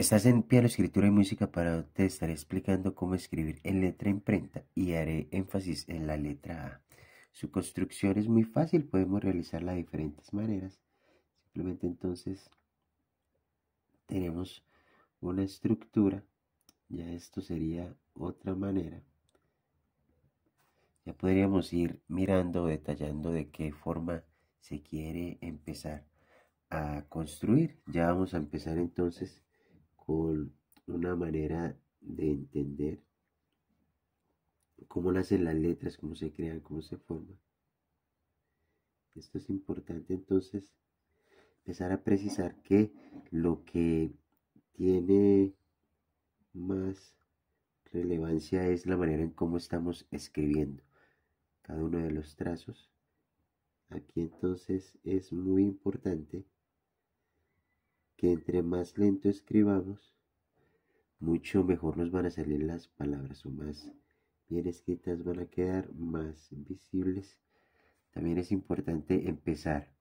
Estás en piano, escritura y música para te estaré explicando cómo escribir en letra imprenta y haré énfasis en la letra A. Su construcción es muy fácil, podemos realizarla de diferentes maneras. Simplemente entonces tenemos una estructura, ya esto sería otra manera. Ya podríamos ir mirando detallando de qué forma se quiere empezar a construir. Ya vamos a empezar entonces con una manera de entender cómo nacen las letras, cómo se crean, cómo se forman. Esto es importante entonces empezar a precisar que lo que tiene más relevancia es la manera en cómo estamos escribiendo cada uno de los trazos. Aquí entonces es muy importante que entre más lento escribamos, mucho mejor nos van a salir las palabras o más bien escritas van a quedar más visibles. También es importante empezar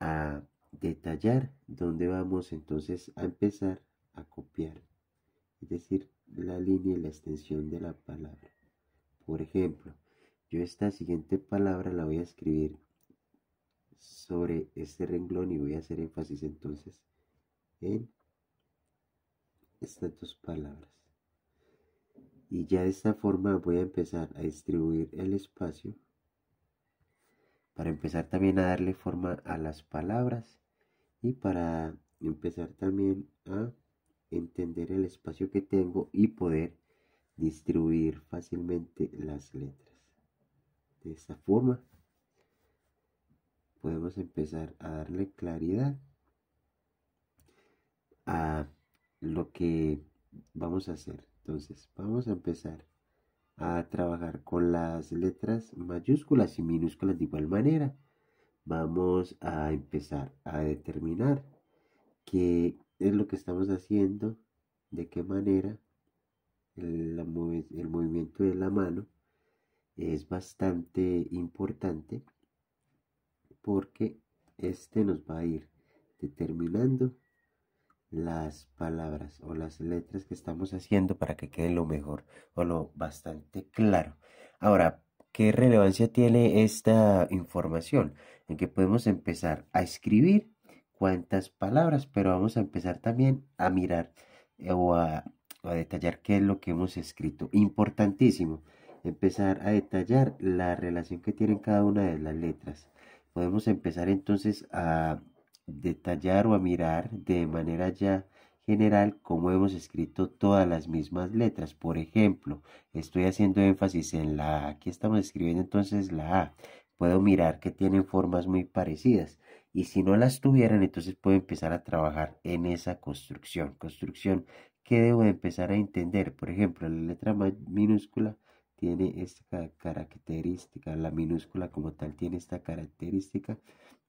a detallar dónde vamos entonces a empezar a copiar, es decir, la línea y la extensión de la palabra. Por ejemplo, yo esta siguiente palabra la voy a escribir sobre este renglón y voy a hacer énfasis entonces en estas dos palabras. Y ya de esta forma voy a empezar a distribuir el espacio para empezar también a darle forma a las palabras y para empezar también a entender el espacio que tengo y poder distribuir fácilmente las letras. De esta forma podemos empezar a darle claridad a lo que vamos a hacer. Entonces, vamos a empezar a trabajar con las letras mayúsculas y minúsculas de igual manera. Vamos a empezar a determinar qué es lo que estamos haciendo, de qué manera el, el movimiento de la mano es bastante importante porque este nos va a ir determinando las palabras o las letras que estamos haciendo para que quede lo mejor o lo bastante claro. Ahora, ¿qué relevancia tiene esta información? En que podemos empezar a escribir cuántas palabras, pero vamos a empezar también a mirar eh, o a, a detallar qué es lo que hemos escrito. Importantísimo, empezar a detallar la relación que tienen cada una de las letras. Podemos empezar entonces a detallar o a mirar de manera ya general cómo hemos escrito todas las mismas letras. Por ejemplo, estoy haciendo énfasis en la Aquí estamos escribiendo entonces la A. Puedo mirar que tienen formas muy parecidas. Y si no las tuvieran, entonces puedo empezar a trabajar en esa construcción. Construcción que debo empezar a entender. Por ejemplo, la letra minúscula tiene esta característica. La minúscula como tal tiene esta característica.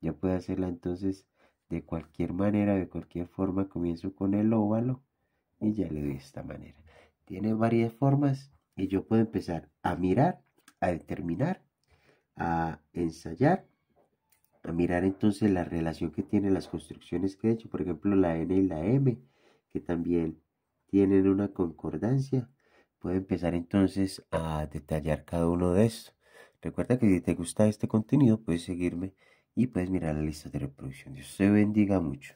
Ya puedo hacerla entonces de cualquier manera, de cualquier forma, comienzo con el óvalo y ya le doy de esta manera. Tiene varias formas y yo puedo empezar a mirar, a determinar, a ensayar, a mirar entonces la relación que tienen las construcciones que he hecho, por ejemplo la N y la M, que también tienen una concordancia. Puedo empezar entonces a detallar cada uno de estos. Recuerda que si te gusta este contenido puedes seguirme y puedes mirar la lista de reproducción. Dios te bendiga mucho.